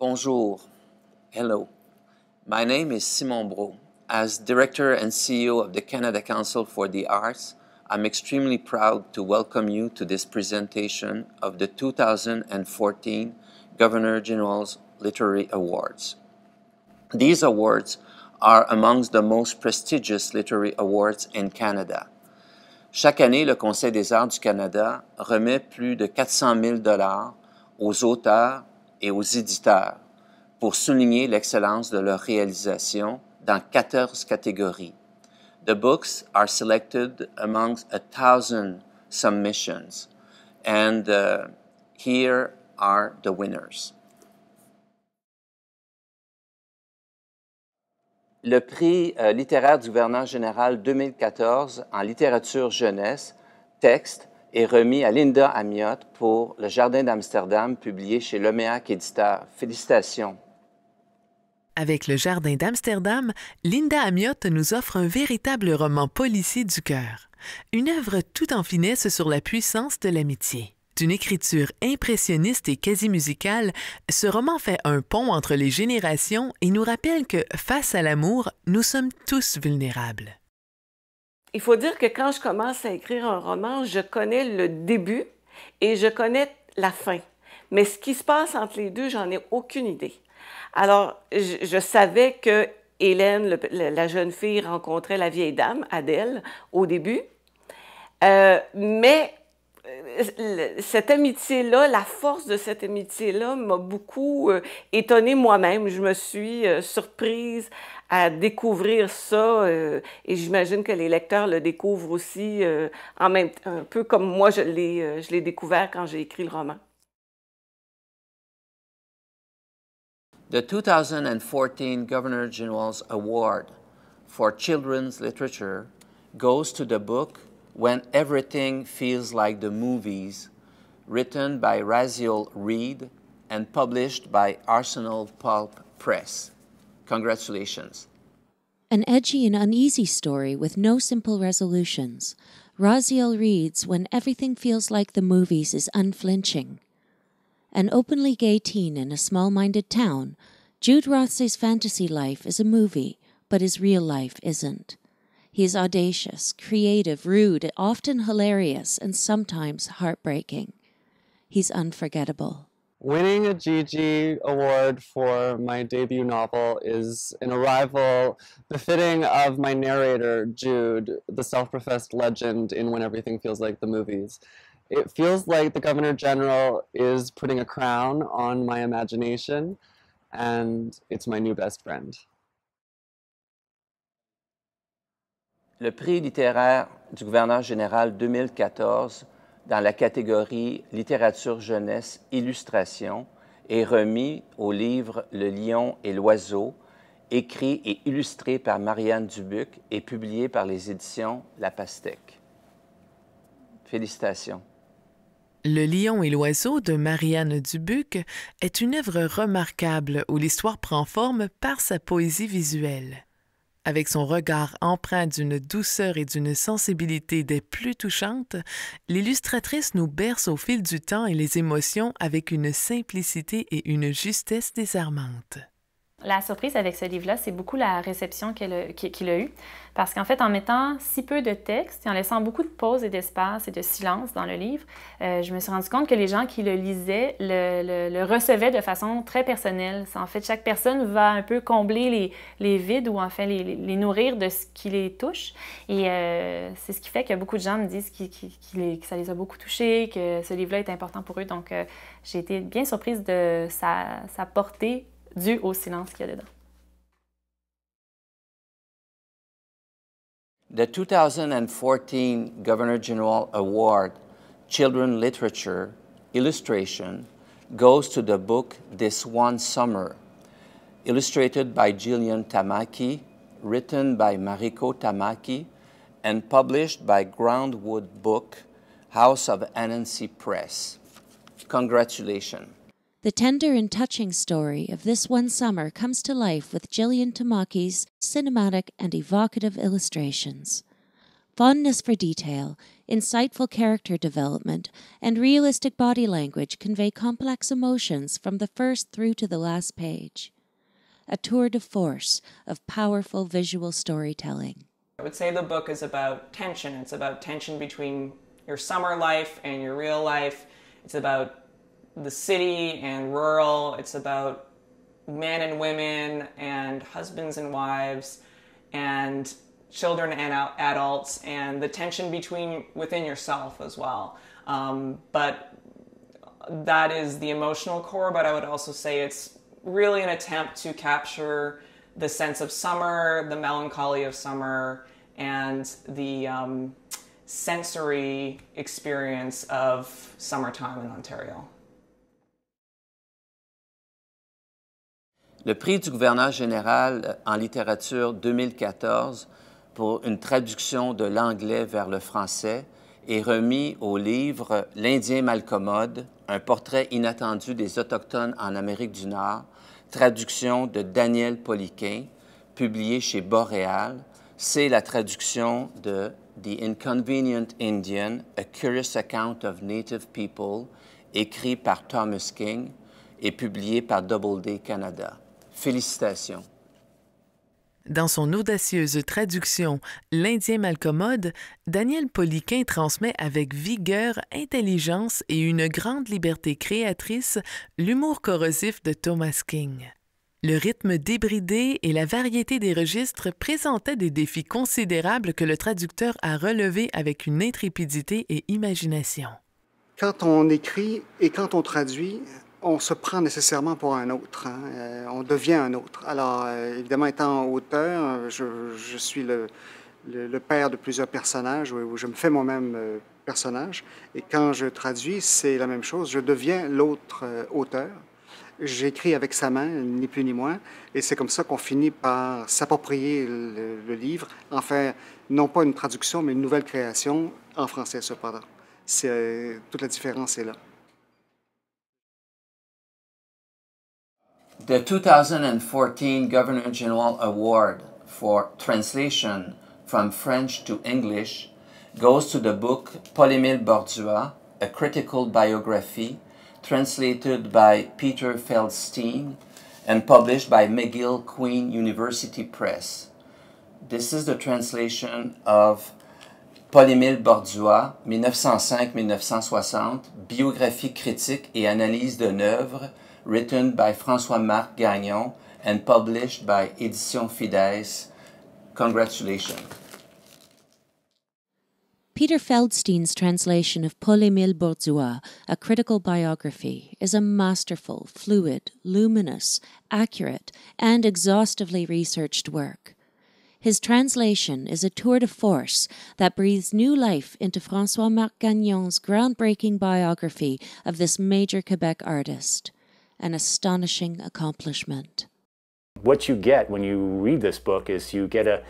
Bonjour. Hello. My name is Simon Bro. As Director and CEO of the Canada Council for the Arts, I'm extremely proud to welcome you to this presentation of the 2014 Governor General's Literary Awards. These awards are amongst the most prestigious literary awards in Canada. Chaque année, le Conseil des arts du Canada remet plus de 400 000 dollars aux auteurs, et aux éditeurs pour souligner l'excellence de leur réalisation dans 14 catégories. The books are selected amongst a thousand submissions, and uh, here are the winners. Le prix euh, littéraire du gouverneur général 2014 en littérature jeunesse, texte, est remis à Linda Amiot pour Le Jardin d'Amsterdam, publié chez Loméac Éditeur. Félicitations. Avec Le Jardin d'Amsterdam, Linda Amiot nous offre un véritable roman policier du cœur. Une œuvre tout en finesse sur la puissance de l'amitié. D'une écriture impressionniste et quasi musicale, ce roman fait un pont entre les générations et nous rappelle que, face à l'amour, nous sommes tous vulnérables il faut dire que quand je commence à écrire un roman, je connais le début et je connais la fin. Mais ce qui se passe entre les deux, j'en ai aucune idée. Alors, je, savais que Hélène, la jeune fille, rencontrait la vieille dame, Adèle, au début. Euh, mais cette amitié-là, la force de cette amitié-là m'a beaucoup euh, étonnée moi-même. Je me suis euh, surprise à découvrir ça euh, et j'imagine que les lecteurs le découvrent aussi un peu comme moi je l'ai je l'ai découvert quand j'ai écrit le roman. The 2014 Governor General's Award for Children's Literature goes to the book when everything feels like the movies, written by Raziel Reed and published by Arsenal Pulp Press. Congratulations. An edgy and uneasy story with no simple resolutions. Raziel Reed's When Everything Feels Like the Movies is unflinching. An openly gay teen in a small minded town, Jude Rothsay's fantasy life is a movie, but his real life isn't. He's audacious, creative, rude, often hilarious, and sometimes heartbreaking. He's unforgettable. Winning a Gigi Award for my debut novel is an arrival befitting of my narrator, Jude, the self professed legend in When Everything Feels Like the Movies. It feels like the Governor General is putting a crown on my imagination, and it's my new best friend. le prix littéraire du gouverneur général 2014 dans la catégorie littérature jeunesse illustration est remis au livre Le lion et l'oiseau, écrit et illustré par Marianne Dubuc et publié par les éditions La Pastèque. Félicitations. Le lion et l'oiseau de Marianne Dubuc est une œuvre remarquable où l'histoire prend forme par sa poésie visuelle. Avec son regard empreint d'une douceur et d'une sensibilité des plus touchantes, l'illustratrice nous berce au fil du temps et les émotions avec une simplicité et une justesse désarmantes. La surprise avec ce livre-là, c'est beaucoup la réception qu'il a, eue. Parce qu'en fait, en mettant si peu de texte et en laissant beaucoup de pauses et d'espace et de silence dans le livre, euh, je me suis rendu compte que les gens qui le lisaient le, recevaient de façon très personnelle. en fait, chaque personne va un peu combler les, vides ou en fait les, nourrir de ce qui les touche. Et euh, c'est ce qui fait que beaucoup de gens me disent qu'il que ça les a beaucoup touchés, que ce livre-là est important pour eux. Donc, euh, j'ai été bien surprise de sa, sa portée dû au silence qu'il y a dedans. The 2014 Governor General Award Children Literature Illustration goes to the book This One Summer, illustrated by Jillian Tamaki, written by Mariko Tamaki, and published by Groundwood Book, House of Anansi Press. Congratulations. The tender and touching story of this one summer comes to life with Gillian Tamaki's cinematic and evocative illustrations. Fondness for detail, insightful character development, and realistic body language convey complex emotions from the first through to the last page. A tour de force of powerful visual storytelling. I would say the book is about tension. It's about tension between your summer life and your real life. It's about the city and rural. It's about men and women and husbands and wives and children and adults and the tension between within yourself as well. Um, but that is the emotional core, but I would also say it's really an attempt to capture the sense of summer, the melancholy of summer, and the um, sensory experience of summertime in Ontario. le prix du gouverneur général euh, en littérature 2014 pour une traduction de l'anglais vers le français est remis au livre L'Indien malcommode, un portrait inattendu des Autochtones en Amérique du Nord, traduction de Daniel Poliquin, publié chez Boréal. C'est la traduction de The Inconvenient Indian, A Curious Account of Native People, écrit par Thomas King et publié par Doubleday Canada. Félicitations. Dans son audacieuse traduction L'Indien malcommode, Daniel Poliquin transmet avec vigueur, intelligence et une grande liberté créatrice l'humour corrosif de Thomas King. Le rythme débridé et la variété des registres présentaient des défis considérables que le traducteur a relevés avec une intrépidité et imagination. Quand on écrit et quand on traduit, on se prend nécessairement pour un autre. Hein. Euh, on devient un autre. Alors, euh, évidemment, étant auteur, je, suis le, père de plusieurs personnages, où, je me fais moi-même euh, personnage. Et quand je traduis, c'est la même chose. Je deviens l'autre auteur. J'écris avec sa main, ni plus ni moins. Et c'est comme ça qu'on finit par s'approprier le, livre, en faire non pas une traduction, mais une nouvelle création, en français cependant. C'est, toute la différence est là. the 2014 Governor General Award for translation from French to English goes to the book Paul-Émile Bordua, a critical biography, translated by Peter Feldstein and published by McGill Queen University Press. This is the translation of Paul-Émile Bordua, 1905-1960, Biographie critique et analyse de œuvre written by François-Marc Gagnon and published by Éditions Fides. Congratulations. Peter Feldstein's translation of Paul-Émile Bourgeois, A Critical Biography, is a masterful, fluid, luminous, accurate, and exhaustively researched work. His translation is a tour de force that breathes new life into Francois-Marc Gagnon's groundbreaking biography of this major Quebec artist an astonishing accomplishment. What you get when you read this book is you get a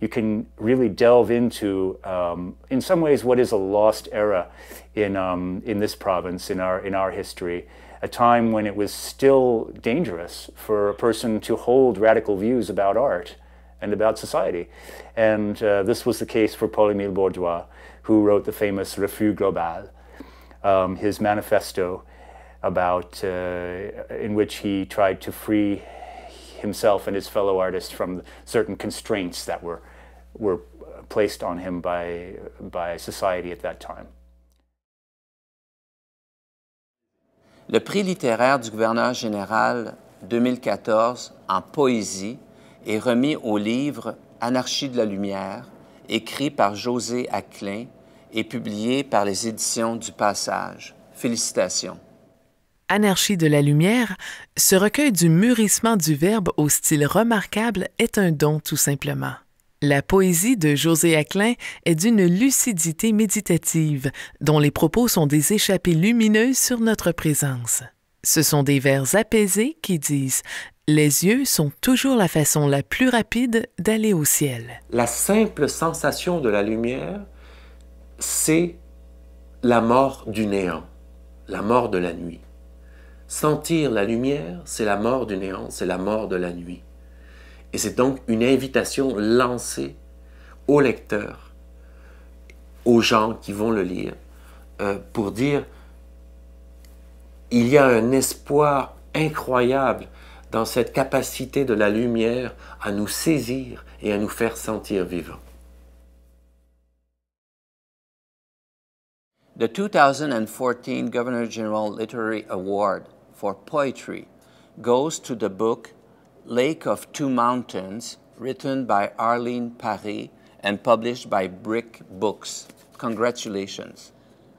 you can really delve into, um, in some ways, what is a lost era in, um, in this province, in our, in our history, a time when it was still dangerous for a person to hold radical views about art and about society. And uh, this was the case for Paul Emile Bourgeois, who wrote the famous Refus Global, um, his manifesto, about uh, in which he tried to free himself and his fellow artists from certain constraints that were were placed on him by by society at that time. Le prix littéraire du gouverneur général 2014 en poésie est remis au livre Anarchie de la lumière, écrit par José Acklin et publié par les éditions du Passage. Félicitations. Anarchie de la lumière, ce recueil du mûrissement du verbe au style remarquable est un don tout simplement. La poésie de José Aclin est d'une lucidité méditative, dont les propos sont des échappées lumineuses sur notre présence. Ce sont des vers apaisés qui disent Les yeux sont toujours la façon la plus rapide d'aller au ciel. La simple sensation de la lumière, c'est la mort du néant, la mort de la nuit. Sentir la lumière, c'est la mort du néant, c'est la mort de la nuit. Et c'est donc une invitation lancée aux lecteurs, aux gens qui vont le lire, euh, pour dire, il y a un espoir incroyable dans cette capacité de la lumière à nous saisir et à nous faire sentir vivants. The 2014 Governor General Literary Award for poetry goes to the book Lake of Two Mountains, written by Arlene Paris and published by Brick Books. Congratulations.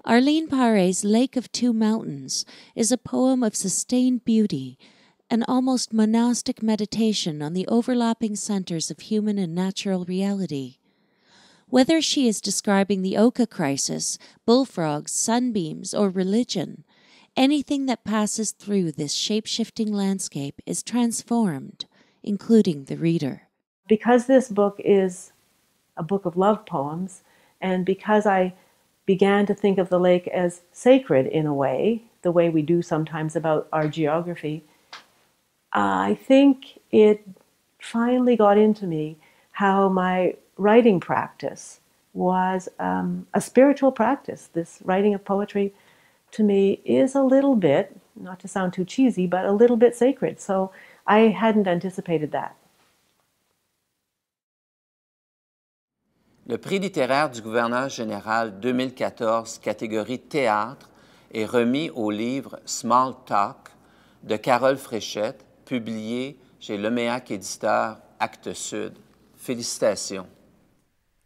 Arlene Paré's Lake of Two Mountains is a poem of sustained beauty, an almost monastic meditation on the overlapping centers of human and natural reality. Whether she is describing the Oka crisis, bullfrogs, sunbeams, or religion, Anything that passes through this shape shifting landscape is transformed, including the reader. Because this book is a book of love poems, and because I began to think of the lake as sacred in a way, the way we do sometimes about our geography, I think it finally got into me how my writing practice was um, a spiritual practice. This writing of poetry to me is a little bit, not to sound too cheesy, but a little bit sacred. So I hadn't anticipated that. Le prix littéraire du gouverneur général 2014, catégorie théâtre, est remis au livre Small Talk de Carole Fréchette, publié chez Leméac Éditeur, Acte Sud. Félicitations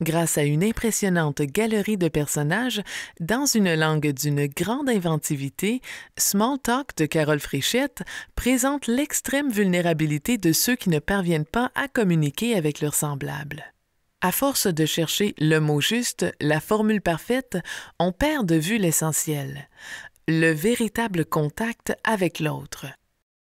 grâce à une impressionnante galerie de personnages dans une langue d'une grande inventivité, Small Talk de Carole Frichette présente l'extrême vulnérabilité de ceux qui ne parviennent pas à communiquer avec leurs semblables. À force de chercher le mot juste, la formule parfaite, on perd de vue l'essentiel, le véritable contact avec l'autre.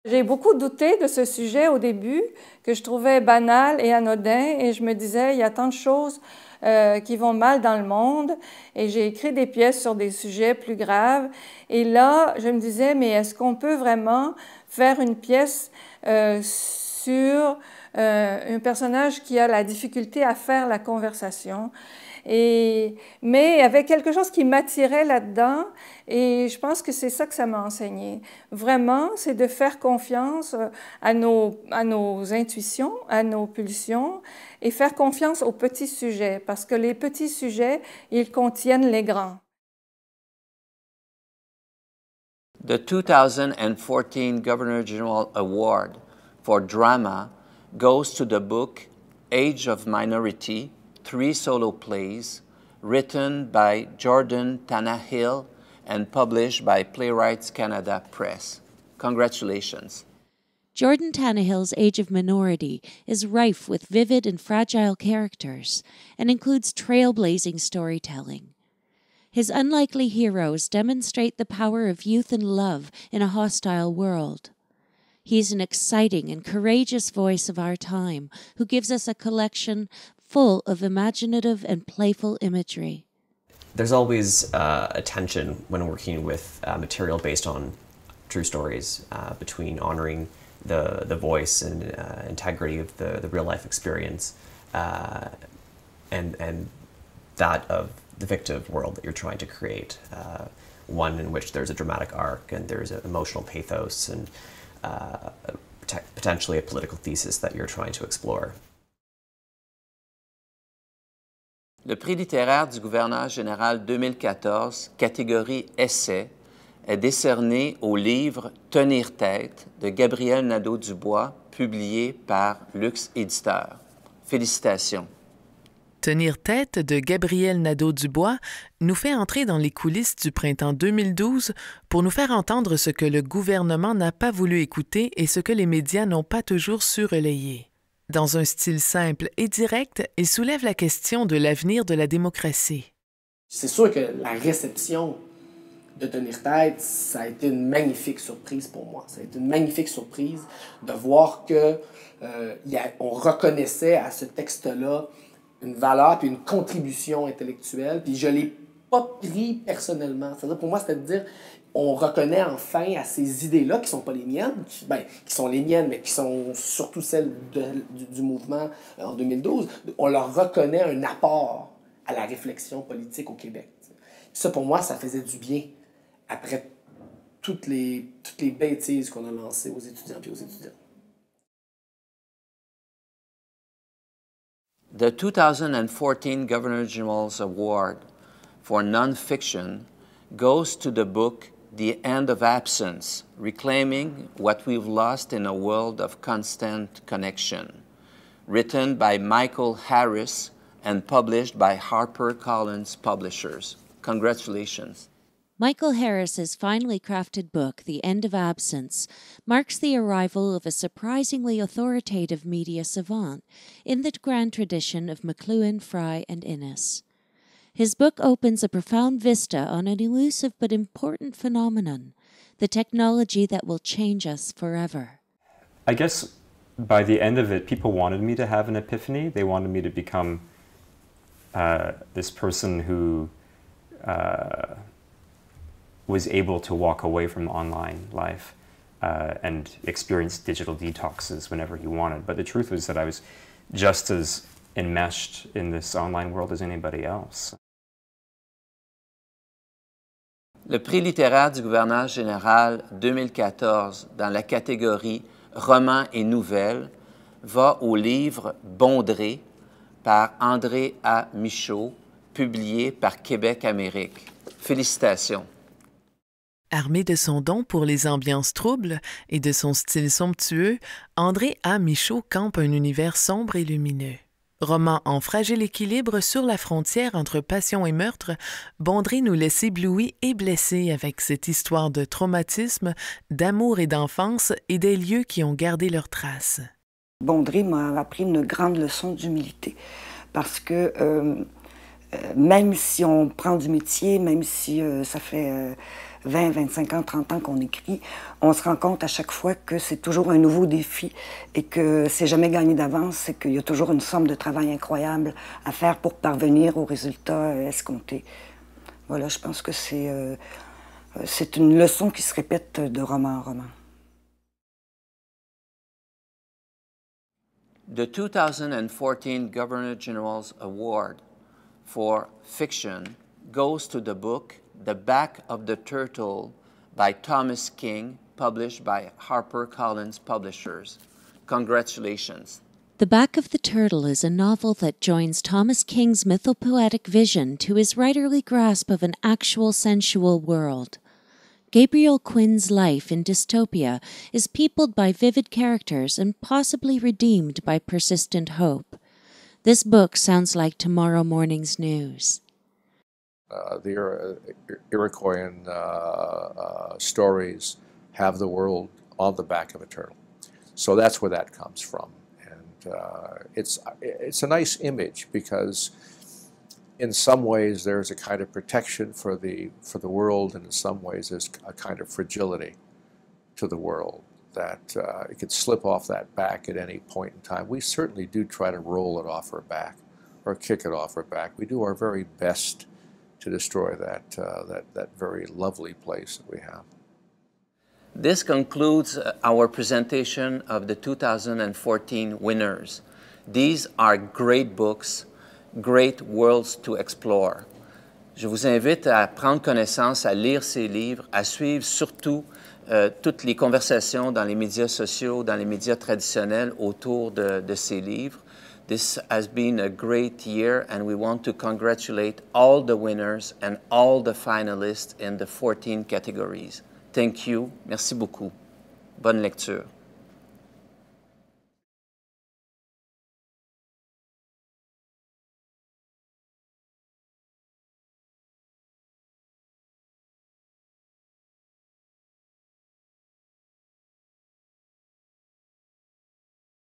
J'ai beaucoup douté de ce sujet au début, que je trouvais banal et anodin, et je me disais, il y a tant de choses euh, qui vont mal dans le monde, et j'ai écrit des pièces sur des sujets plus graves. Et là, je me disais, mais est-ce qu'on peut vraiment faire une pièce euh, sur euh, un personnage qui a la difficulté à faire la conversation mais il y avait quelque chose qui m'attirait là-dedans et je pense que c'est ça que ça m'a enseigné. Vraiment, c'est de faire confiance euh, à nos, à nos intuitions, à nos pulsions et faire confiance aux petits sujets parce que les petits sujets, ils contiennent les grands. The 2014 Governor General Award for Drama goes to the book Age of Minority three solo plays written by Jordan Tanahill and published by Playwrights Canada Press. Congratulations. Jordan Tannehill's Age of Minority is rife with vivid and fragile characters and includes trailblazing storytelling. His unlikely heroes demonstrate the power of youth and love in a hostile world. He is an exciting and courageous voice of our time who gives us a collection full of imaginative and playful imagery. There's always uh, a tension when working with uh, material based on true stories uh, between honoring the, the voice and uh, integrity of the, the real life experience uh, and, and that of the fictive world that you're trying to create. Uh, one in which there's a dramatic arc and there's an emotional pathos and potentially a political thesis that you're trying to explore. Le prix littéraire du gouverneur général 2014, catégorie Essai, est décerné au livre Tenir tête de Gabriel Nadeau-Dubois, publié par Lux Éditeur. Félicitations. Tenir tête de Gabriel Nadeau-Dubois nous fait entrer dans les coulisses du printemps 2012 pour nous faire entendre ce que le gouvernement n'a pas voulu écouter et ce que les médias n'ont pas toujours su relayer. Dans un style simple et direct, il soulève la question de l'avenir de la démocratie. C'est sûr que la réception de tenir tête, ça a été une magnifique surprise pour moi. Ça a été une magnifique surprise de voir que euh, on reconnaissait à ce texte-là une valeur puis une contribution intellectuelle. Puis je l'ai pas pris personnellement. cest pour moi, c'était de dire on reconnaît enfin à ces idées-là qui sont pas les miennes, qui, ben, sont les miennes, mais qui sont surtout celles du, mouvement euh, en 2012, on leur reconnaît un apport à la réflexion politique au Québec. Ça, pour moi, ça faisait du bien après toutes les, toutes les bêtises qu'on a lancées aux étudiants et aux étudiantes. The 2014 Governor General's Award for Nonfiction goes to the book the end of absence, reclaiming what we've lost in a world of constant connection. Written by Michael Harris and published by HarperCollins Publishers. Congratulations. Michael Harris's finely crafted book, The End of Absence, marks the arrival of a surprisingly authoritative media savant in the grand tradition of McLuhan, Fry, and Innes. His book opens a profound vista on an elusive but important phenomenon the technology that will change us forever. I guess by the end of it, people wanted me to have an epiphany. They wanted me to become uh, this person who uh, was able to walk away from online life uh, and experience digital detoxes whenever he wanted. But the truth was that I was just as in this online world as anybody else. Le prix littéraire du gouverneur général 2014 dans la catégorie Romans et nouvelles va au livre Bondré par André A. Michaud, publié par Québec Amérique. Félicitations. Armé de son don pour les ambiances troubles et de son style somptueux, André A. Michaud campe un univers sombre et lumineux. Roman en fragile équilibre sur la frontière entre passion et meurtre, Bondry nous laisse éblouis et blessés avec cette histoire de traumatisme, d'amour et d'enfance et des lieux qui ont gardé leurs traces. Bondry m'a appris une grande leçon d'humilité parce que euh, euh, même si on prend du métier, même si euh, ça fait 20, 25 ans, 30 ans qu'on écrit, on se rend compte à chaque fois que c'est toujours un nouveau défi et que c'est jamais gagné d'avance et qu'il y a toujours une somme de travail incroyable à faire pour parvenir aux résultats euh, escomptés. Voilà, je pense que euh, euh, c'est une leçon qui se répète de roman en roman. The 2014 Governor General's Award for Fiction goes to the book The Back of the Turtle by Thomas King, published by HarperCollins Publishers. Congratulations. The Back of the Turtle is a novel that joins Thomas King's mythopoetic vision to his writerly grasp of an actual sensual world. Gabriel Quinn's life in dystopia is peopled by vivid characters and possibly redeemed by persistent hope. This book sounds like tomorrow morning's news. Uh, the uh, Iroquoian uh, stories have the world on the back of a turtle. So that's where that comes from. And it's, it's a nice image because in some ways there's a kind of protection for the, for the world and in some ways there's a kind of fragility to the world that uh, it could slip off that back at any point in time. We certainly do try to roll it off our back or kick it off our back. We do our very best to destroy that, uh, that, that very lovely place that we have. This concludes uh, our presentation of the 2014 winners. These are great books, great worlds to explore. Je vous invite à prendre connaissance, à lire ces livres, à suivre surtout euh, toutes les conversations dans les médias sociaux, dans les médias traditionnels autour de, de ces livres. This has been a great year, and we want to congratulate all the winners and all the finalists in the 14 categories. Thank you. Merci beaucoup. Bonne lecture.